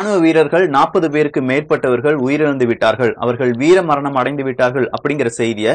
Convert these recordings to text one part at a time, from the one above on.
ராணுவ வீரர்கள் நாற்பது பேருக்கு மேற்பட்டவர்கள் உயிரிழந்து விட்டார்கள் அவர்கள் வீர மரணம் அடைந்து விட்டார்கள் அப்படிங்கிற செய்தியை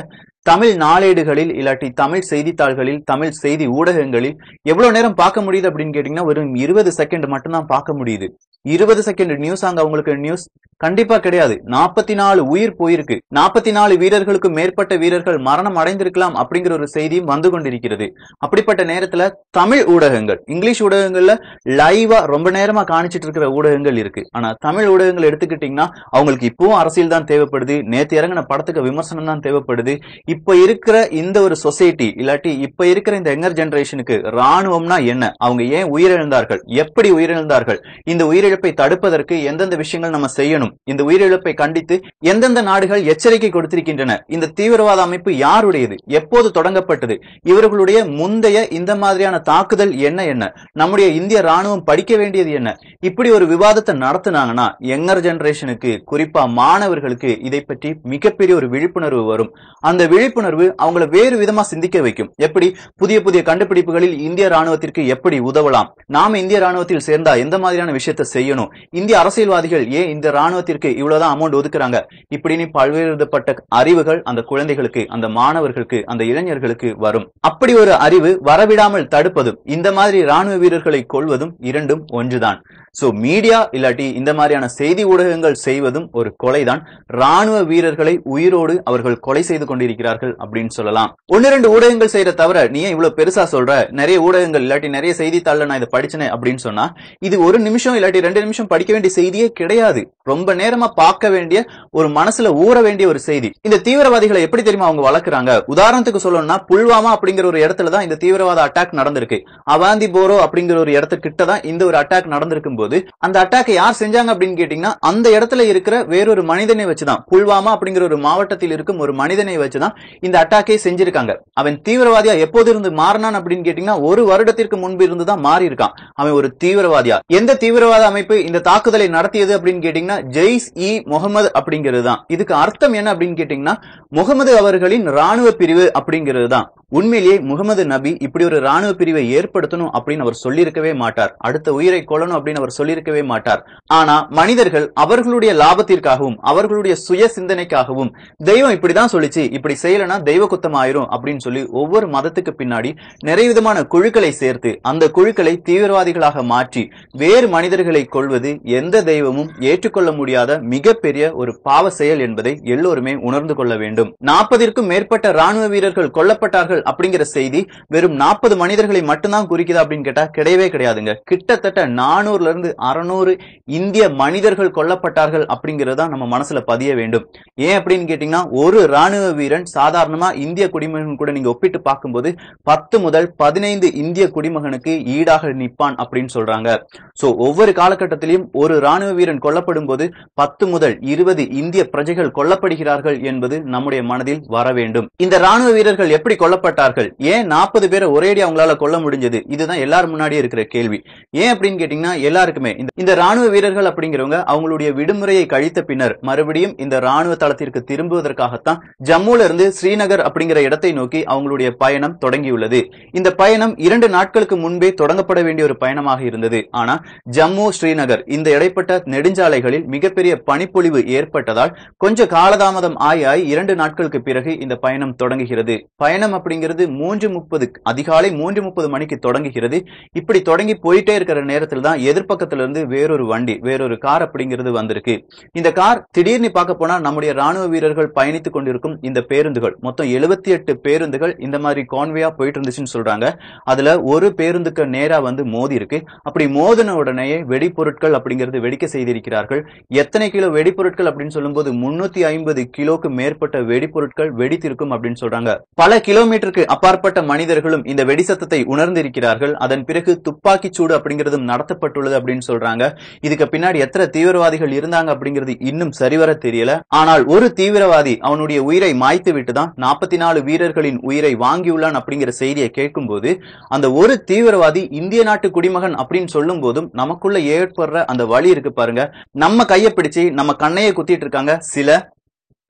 தமிழ் நாளேடுகளில் இல்லாட்டி தமிழ் செய்தித்தாள்களில் தமிழ் செய்தி ஊடகங்களில் எவ்வளவு நேரம் பார்க்க முடியுது அப்படின்னு கேட்டீங்கன்னா வெறும் இருபது செகண்ட் மட்டும்தான் பார்க்க முடியுது இருபது செகண்ட் நியூஸ் அங்க அவங்களுக்கு நியூஸ் கண்டிப்பா கிடையாது நாற்பத்தி நாலு உயிர் போயிருக்கு நாற்பத்தி நாலு வீரர்களுக்கு மேற்பட்ட வீரர்கள் மரணம் அடைந்திருக்கலாம் அப்படிங்கிற ஒரு செய்தியும் வந்து கொண்டிருக்கிறது அப்படிப்பட்ட நேரத்துல தமிழ் ஊடகங்கள் இங்கிலீஷ் ஊடகங்கள்ல லைவா ரொம்ப நேரமா காணிச்சிட்டு இருக்கிற ஊடகங்கள் இருக்கு ஆனா தமிழ் ஊடகங்கள் எடுத்துக்கிட்டீங்கன்னா அவங்களுக்கு இப்பவும் அரசியல் தான் தேவைப்படுது நேற்று இறங்கின படத்துக்கு விமர்சனம் தான் தேவைப்படுது இப்ப இருக்கிற இந்த ஒரு சொசைட்டி இல்லாட்டி இப்ப இருக்கிற இந்த யங்கர் ஜெனரேஷனுக்கு ராணுவம்னா என்ன அவங்க ஏன் உயிரிழந்தார்கள் எப்படி உயிரிழந்தார்கள் இந்த உயிரிழந்த உயிரிழப்பை தடுப்பதற்கு எந்தெந்த விஷயங்கள் நம்ம செய்யணும் இந்த உயிரிழப்பை கண்டித்து எந்தெந்த நாடுகள் எச்சரிக்கை கொடுத்திருக்கின்றன இந்த தீவிரவாத அமைப்பு யாருடையது எப்போது தொடங்கப்பட்டது இவர்களுடைய முந்தைய இந்த மாதிரியான தாக்குதல் என்ன என்ன நம்முடைய இந்திய ராணுவம் படிக்க வேண்டியது என்ன இப்படி ஒரு விவாதத்தை நடத்தினாங்கன்னா யங்கர் ஜெனரேஷனுக்கு குறிப்பா மாணவர்களுக்கு இதை பற்றி மிகப்பெரிய ஒரு விழிப்புணர்வு வரும் அந்த விழிப்புணர்வு அவங்களை வேறு விதமா சிந்திக்க வைக்கும் எப்படி புதிய புதிய கண்டுபிடிப்புகளில் இந்திய ராணுவத்திற்கு எப்படி உதவலாம் நாம இந்திய ராணுவத்தில் சேர்ந்தா எந்த மாதிரியான விஷயத்தை செய்யணும் இந்திய அரசியல்வாதிகள் ஏன் இந்த ராணுவத்திற்கு இவ்வளவுதான் அமௌண்ட் ஒதுக்குறாங்க இப்படின்னு பல்வேறுபட்ட அறிவுகள் அந்த குழந்தைகளுக்கு அந்த மாணவர்களுக்கு அந்த இளைஞர்களுக்கு வரும் அப்படி ஒரு அறிவு வரவிடாமல் தடுப்பதும் இந்த மாதிரி ராணுவ வீரர்களை கொள்வதும் இரண்டும் ஒன்றுதான் சோ மீடியா இல்லாட்டி இந்த மாதிரியான செய்தி ஊடகங்கள் செய்வதும் ஒரு கொலைதான் ராணுவ வீரர்களை உயிரோடு அவர்கள் கொலை செய்து கொண்டிருக்கிறார்கள் அப்படின்னு சொல்லலாம் ஒன்னு ரெண்டு ஊடகங்கள் செய்யற தவிர நீ இவ்வளவு பெருசா சொல்ற நிறைய ஊடகங்கள் இல்லாட்டி நிறைய செய்தித்தாள் நான் இதை படிச்சேன் அப்படின்னு சொன்னா இது ஒரு நிமிஷம் இல்லாட்டி ரெண்டு நிமிஷம் படிக்க வேண்டிய செய்தியே கிடையாது ரொம்ப நேரமா பார்க்க வேண்டிய ஒரு மனசுல ஊற வேண்டிய ஒரு செய்தி இந்த தீவிரவாதிகளை எப்படி தெரியுமா அவங்க வளர்க்குறாங்க உதாரணத்துக்கு சொல்லணும்னா புல்வாமா அப்படிங்கிற ஒரு இடத்துல தான் இந்த தீவிரவாத அட்டாக் நடந்திருக்கு அவாந்தி போரோ அப்படிங்கிற ஒரு இடத்துக்கிட்ட தான் இந்த ஒரு அட்டாக் நடந்திருக்கும் போது அந்த அட்டாக்கை யார் செஞ்சாங்க அப்படின்னு கேட்டீங்கன்னா அந்த இடத்துல இருக்கிற வேறொரு மனிதனை வச்சுதான் புல்வாமா அப்படிங்கிற ஒரு மாவட்டத்தில் இருக்கும் ஒரு மனிதனை வச்சுதான் இந்த அட்டாக்கை செஞ்சிருக்காங்க அவன் தீவிரவாதியா எப்போது இருந்து மாறினான் அப்படின்னு கேட்டீங்கன்னா ஒரு வருடத்திற்கு முன்பு இருந்துதான் மாறி இருக்கான் அவன் ஒரு தீவிரவாதியா எந்த தீவிரவாத அமைப்பு இந்த தாக்குதலை நடத்தியது அப்படின்னு கேட்டீங்கன்னா ஜெய்ஸ் இ முகமது அப்படிங்கிறது தான் இதுக்கு அர்த்தம் என்ன அப்படின்னு கேட்டீங்கன்னா முகமது அவர்களின் ராணுவ பிரிவு அப்படிங்கிறது தான் உண்மையிலேயே முகமது நபி இப்படி ஒரு ராணுவ பிரிவை ஏற்படுத்தணும் அப்படின்னு அவர் சொல்லியிருக்கவே மாட்டார் அடுத்த உயிரை கொள்ளணும் அப்படின்னு அவர் சொல்லியிருக்கவே மாட்டார் ஆனா மனிதர்கள் அவர்களுடைய லாபத்திற்காகவும் அவர்களுடைய சுய சிந்தனைக்காகவும் தெய்வம் இப்படிதான் சொல்லிச்சு இப்படி செய்யலனா தெய்வ குத்தம் ஆயிரும் அப்படின்னு சொல்லி ஒவ்வொரு மதத்துக்கு பின்னாடி நிறைய விதமான குழுக்களை சேர்த்து அந்த குழுக்களை தீவிரவாதிகளாக மாற்றி வேறு மனிதர்களை கொள்வது எந்த தெய்வமும் ஏற்றுக்கொள்ள முடியாத மிகப்பெரிய ஒரு பாவ செயல் என்பதை எல்லோருமே உணர்ந்து கொள்ள வேண்டும் நாற்பதிற்கும் மேற்பட்ட ராணுவ வீரர்கள் கொல்லப்பட்டார்கள் அப்படிங்கிற செய்தி வெறும் நாற்பது மனிதர்களை மட்டும்தான் குறிக்கிறது அப்படின்னு கேட்டா கிடையவே கிடையாதுங்க கிட்டத்தட்ட நானூறுல இருந்து தொடர்ந்து அறநூறு இந்திய மனிதர்கள் கொல்லப்பட்டார்கள் அப்படிங்கிறது நம்ம மனசுல பதிய வேண்டும் ஏன் அப்படின்னு கேட்டீங்கன்னா ஒரு ராணுவ வீரன் சாதாரணமா இந்திய குடிமகன் கூட நீங்க ஒப்பிட்டு பார்க்கும்போது பத்து முதல் பதினைந்து இந்திய குடிமகனுக்கு ஈடாக நிற்பான் அப்படின்னு சொல்றாங்க சோ ஒவ்வொரு காலகட்டத்திலையும் ஒரு ராணுவ வீரன் கொல்லப்படும் போது பத்து முதல் இருபது இந்திய பிரஜைகள் கொல்லப்படுகிறார்கள் என்பது நம்முடைய மனதில் வர வேண்டும் இந்த ராணுவ வீரர்கள் எப்படி கொல்லப்பட்டார்கள் ஏன் நாற்பது பேரை ஒரேடி அவங்களால கொல்ல முடிஞ்சது இதுதான் எல்லாரும் முன்னாடியே இருக்கிற கேள்வி ஏன் அப்படின்னு கேட்டீங்கன்னா எல்லாருக்கும் எல்லாருக்குமே இந்த ராணுவ வீரர்கள் அப்படிங்கிறவங்க அவங்களுடைய விடுமுறையை கழித்த பின்னர் மறுபடியும் இந்த ராணுவ தளத்திற்கு திரும்புவதற்காகத்தான் ஜம்முல இருந்து ஸ்ரீநகர் அப்படிங்கிற இடத்தை நோக்கி அவங்களுடைய பயணம் தொடங்கியுள்ளது இந்த பயணம் இரண்டு நாட்களுக்கு முன்பே தொடங்கப்பட வேண்டிய ஒரு பயணமாக இருந்தது ஆனா ஜம்மு ஸ்ரீநகர் இந்த இடைப்பட்ட நெடுஞ்சாலைகளில் மிகப்பெரிய பனிப்பொழிவு ஏற்பட்டதால் கொஞ்சம் காலதாமதம் ஆய் ஆய் இரண்டு நாட்களுக்கு பிறகு இந்த பயணம் தொடங்குகிறது பயணம் அப்படிங்கிறது மூன்று முப்பது அதிகாலை மூன்று முப்பது மணிக்கு தொடங்குகிறது இப்படி தொடங்கி போயிட்டே இருக்கிற நேரத்தில் தான் எதிர்ப்பக்க பக்கத்துல இருந்து வேறொரு வண்டி வேறொரு கார் அப்படிங்கிறது வந்திருக்கு இந்த கார் திடீர்னு பார்க்க போனா நம்முடைய ராணுவ வீரர்கள் பயணித்துக் கொண்டிருக்கும் இந்த பேருந்துகள் மொத்தம் எழுபத்தி எட்டு பேருந்துகள் இந்த மாதிரி கான்வேயா போயிட்டு இருந்துச்சுன்னு சொல்றாங்க அதுல ஒரு பேருந்துக்கு நேரா வந்து மோதி இருக்கு அப்படி மோதின உடனே வெடிப்பொருட்கள் அப்படிங்கிறது வெடிக்க செய்திருக்கிறார்கள் எத்தனை கிலோ வெடிப்பொருட்கள் அப்படின்னு சொல்லும் போது முன்னூத்தி ஐம்பது கிலோக்கு மேற்பட்ட வெடிப்பொருட்கள் வெடித்திருக்கும் அப்படின்னு சொல்றாங்க பல கிலோமீட்டருக்கு அப்பாற்பட்ட மனிதர்களும் இந்த வெடிசத்தத்தை உணர்ந்திருக்கிறார்கள் அதன் பிறகு துப்பாக்கி சூடு அப்படிங்கிறதும் நடத்தப்பட்டுள்ளது அப்படின்னு சொல்றாங்க இதுக்கு பின்னாடி எத்தனை தீவிரவாதிகள் இருந்தாங்க அப்படிங்கிறது இன்னும் சரிவர தெரியல ஆனால் ஒரு தீவிரவாதி அவனுடைய உயிரை மாய்த்து விட்டு தான் நாற்பத்தி நாலு வீரர்களின் உயிரை வாங்கியுள்ளான் அப்படிங்கிற செய்தியை கேட்கும் போது அந்த ஒரு தீவிரவாதி இந்திய நாட்டு குடிமகன் அப்படின்னு சொல்லும் போதும் நமக்குள்ள ஏற்படுற அந்த வழி இருக்கு பாருங்க நம்ம கையை பிடிச்சு நம்ம கண்ணையை குத்திட்டு இருக்காங்க சில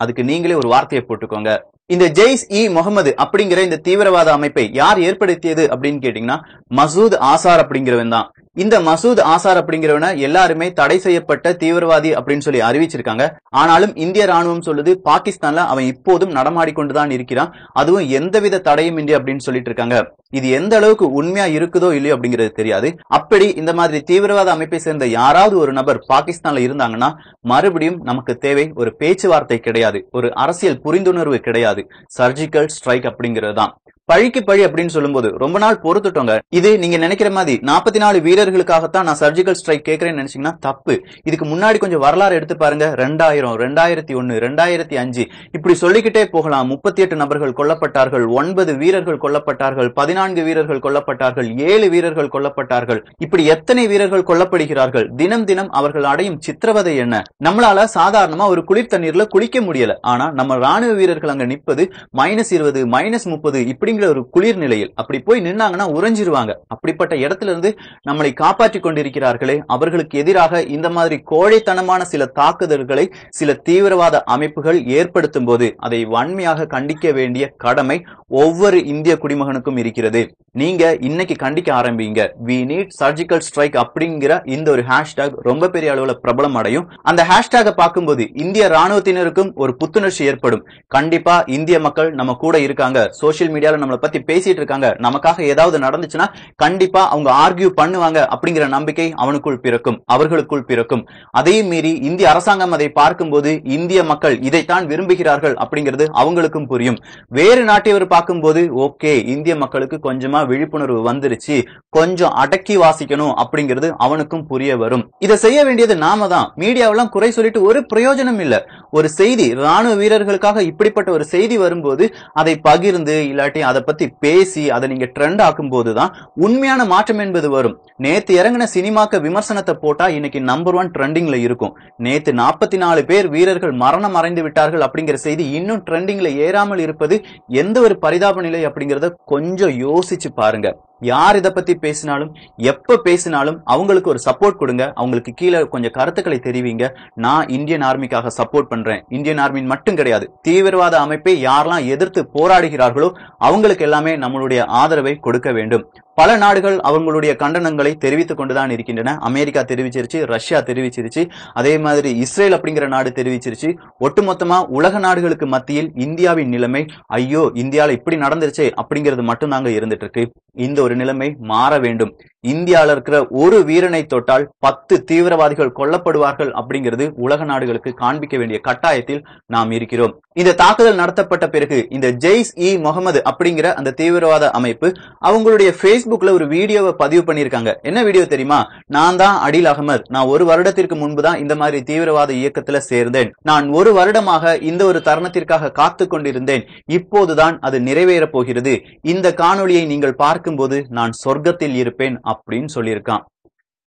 அதுக்கு நீங்களே ஒரு வார்த்தையை போட்டுக்கோங்க இந்த ஜெய்ஸ் இ முகமது அப்படிங்கிற இந்த தீவிரவாத அமைப்பை யார் ஏற்படுத்தியது அப்படின்னு கேட்டீங்கன்னா மசூத் ஆசார் அப்படிங்கிறவன் தான் இந்த மசூத் ஆசார் அப்படிங்கிறவன எல்லாருமே தடை செய்யப்பட்ட தீவிரவாதி அப்படின்னு சொல்லி அறிவிச்சிருக்காங்க ஆனாலும் இந்திய ராணுவம் சொல்லுது பாகிஸ்தான்ல அவன் இப்போதும் நடமாடிக்கொண்டுதான் இருக்கிறான் அதுவும் எந்தவித தடையும் இன்றி அப்படின்னு சொல்லிட்டு இருக்காங்க இது எந்த அளவுக்கு உண்மையா இருக்குதோ இல்லையோ அப்படிங்கிறது தெரியாது அப்படி இந்த மாதிரி தீவிரவாத அமைப்பை சேர்ந்த யாராவது ஒரு நபர் பாகிஸ்தான்ல இருந்தாங்கன்னா மறுபடியும் நமக்கு தேவை ஒரு பேச்சுவார்த்தை கிடையாது ஒரு அரசியல் புரிந்துணர்வு கிடையாது சர்ஜிக்கல் ஸ்ட்ரைக் அப்படிங்கிறது தான் பழிக்கு பழி அப்படின்னு சொல்லும்போது ரொம்ப நாள் பொறுத்துட்டோங்க இது நீங்க நினைக்கிற மாதிரி நாற்பத்தி நாலு வீரர்களுக்காகத்தான் நான் சர்ஜிக்கல் ஸ்ட்ரைக் கேட்கறேன்னு நினைச்சீங்கன்னா தப்பு இதுக்கு முன்னாடி கொஞ்சம் வரலாறு எடுத்து பாருங்க ரெண்டாயிரம் ரெண்டாயிரத்தி ஒன்னு ரெண்டாயிரத்தி அஞ்சு இப்படி சொல்லிக்கிட்டே போகலாம் முப்பத்தி எட்டு நபர்கள் கொல்லப்பட்டார்கள் ஒன்பது வீரர்கள் கொல்லப்பட்டார்கள் பதினாலு பதினான்கு வீரர்கள் கொல்லப்பட்டார்கள் ஏழு வீரர்கள் கொல்லப்பட்டார்கள் இப்படி எத்தனை வீரர்கள் கொல்லப்படுகிறார்கள் தினம் தினம் அவர்கள் அடையும் சித்திரவதை என்ன நம்மளால சாதாரணமா ஒரு குளிர் தண்ணீர்ல குளிக்க முடியல ஆனா நம்ம ராணுவ வீரர்கள் அங்க நிற்பது மைனஸ் இருபது மைனஸ் முப்பது இப்படிங்கிற ஒரு குளிர் நிலையில் அப்படி போய் நின்னாங்கன்னா உறைஞ்சிருவாங்க அப்படிப்பட்ட இடத்துல இருந்து நம்மளை காப்பாற்றி கொண்டிருக்கிறார்களே அவர்களுக்கு எதிராக இந்த மாதிரி கோழைத்தனமான சில தாக்குதல்களை சில தீவிரவாத அமைப்புகள் ஏற்படுத்தும் போது அதை வன்மையாக கண்டிக்க வேண்டிய கடமை ஒவ்வொரு இந்திய குடிமகனுக்கும் இருக்கிறது இருக்கிறது நீங்க இன்னைக்கு கண்டிக்க ஆரம்பிங்க வி நீட் சர்ஜிக்கல் ஸ்ட்ரைக் அப்படிங்கிற இந்த ஒரு ஹேஷ்டாக் ரொம்ப பெரிய அளவுல பிரபலம் அடையும் அந்த ஹேஷ்டாகை பார்க்கும்போது இந்திய ராணுவத்தினருக்கும் ஒரு புத்துணர்ச்சி ஏற்படும் கண்டிப்பா இந்திய மக்கள் நம்ம கூட இருக்காங்க சோசியல் மீடியால நம்மளை பத்தி பேசிட்டு இருக்காங்க நமக்காக ஏதாவது நடந்துச்சுன்னா கண்டிப்பா அவங்க ஆர்கியூ பண்ணுவாங்க அப்படிங்கிற நம்பிக்கை அவனுக்குள் பிறக்கும் அவர்களுக்குள் பிறக்கும் அதையும் மீறி இந்திய அரசாங்கம் அதை பார்க்கும்போது இந்திய மக்கள் இதைத்தான் விரும்புகிறார்கள் அப்படிங்கிறது அவங்களுக்கும் புரியும் வேறு நாட்டியவர் பார்க்கும்போது ஓகே இந்திய மக்களுக்கு அவனுக்கு கொஞ்சமா விழிப்புணர்வு வந்துருச்சு கொஞ்சம் அடக்கி வாசிக்கணும் அப்படிங்கிறது அவனுக்கும் புரிய வரும் இதை செய்ய வேண்டியது நாம தான் மீடியாவெல்லாம் குறை சொல்லிட்டு ஒரு பிரயோஜனம் இல்ல ஒரு செய்தி ராணுவ வீரர்களுக்காக இப்படிப்பட்ட ஒரு செய்தி வரும்போது அதை பகிர்ந்து இல்லாட்டி அதை பத்தி பேசி அதை நீங்க ட்ரெண்ட் ஆக்கும் போதுதான் உண்மையான மாற்றம் என்பது வரும் நேத்து இறங்கின சினிமாக்க விமர்சனத்தை போட்டா இன்னைக்கு நம்பர் ஒன் ட்ரெண்டிங்ல இருக்கும் நேத்து நாற்பத்தி நாலு பேர் வீரர்கள் மரணம் அடைந்து விட்டார்கள் அப்படிங்கிற செய்தி இன்னும் ட்ரெண்டிங்ல ஏறாமல் இருப்பது எந்த ஒரு பரிதாப நிலை அப்படிங்கறத கொஞ்சம் யோசிச்சு பாருங்க யார் இதை பத்தி பேசினாலும் எப்ப பேசினாலும் அவங்களுக்கு ஒரு சப்போர்ட் கொடுங்க அவங்களுக்கு கீழே கொஞ்சம் கருத்துக்களை தெரிவிங்க நான் இந்தியன் ஆர்மிக்காக சப்போர்ட் பண்றேன் இந்தியன் ஆர்மின் மட்டும் கிடையாது தீவிரவாத அமைப்பை யாரெல்லாம் எதிர்த்து போராடுகிறார்களோ அவங்களுக்கு எல்லாமே நம்மளுடைய ஆதரவை கொடுக்க வேண்டும் பல நாடுகள் அவங்களுடைய கண்டனங்களை தெரிவித்துக் கொண்டுதான் இருக்கின்றன அமெரிக்கா தெரிவிச்சிருச்சு ரஷ்யா தெரிவிச்சிருச்சு அதே மாதிரி இஸ்ரேல் அப்படிங்கிற நாடு தெரிவிச்சிருச்சு ஒட்டுமொத்தமா உலக நாடுகளுக்கு மத்தியில் இந்தியாவின் நிலைமை ஐயோ இந்தியாவில் இப்படி நடந்துருச்சு அப்படிங்கிறது மட்டும் தாங்க இருந்துட்டு இருக்கு இந்த ஒரு நிலைமை மாற வேண்டும் இந்தியாவில் இருக்கிற ஒரு வீரனை தொட்டால் பத்து தீவிரவாதிகள் கொல்லப்படுவார்கள் அப்படிங்கிறது உலக நாடுகளுக்கு காண்பிக்க வேண்டிய கட்டாயத்தில் நாம் இருக்கிறோம் இந்த தாக்குதல் நடத்தப்பட்ட பிறகு இந்த ஜெய்ஸ் இ முகமது அப்படிங்கிற அந்த தீவிரவாத அமைப்பு அவங்களுடைய பேஸ்புக்ல ஒரு வீடியோவை பதிவு பண்ணியிருக்காங்க என்ன வீடியோ தெரியுமா நான் தான் அடில் அகமது நான் ஒரு வருடத்திற்கு முன்பு தான் இந்த மாதிரி தீவிரவாத இயக்கத்துல சேர்ந்தேன் நான் ஒரு வருடமாக இந்த ஒரு தருணத்திற்காக காத்து கொண்டிருந்தேன் இப்போதுதான் அது நிறைவேறப் போகிறது இந்த காணொலியை நீங்கள் பார்க்கும்போது நான் சொர்க்கத்தில் இருப்பேன் அப்படின்னு சொல்லியிருக்கான்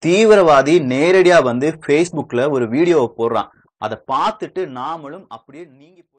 தீவிரவாதி நேரடியா வந்து ஃபேஸ்புக்ல ஒரு வீடியோவை போடுறான் அதை பார்த்துட்டு நாமளும் அப்படியே நீங்க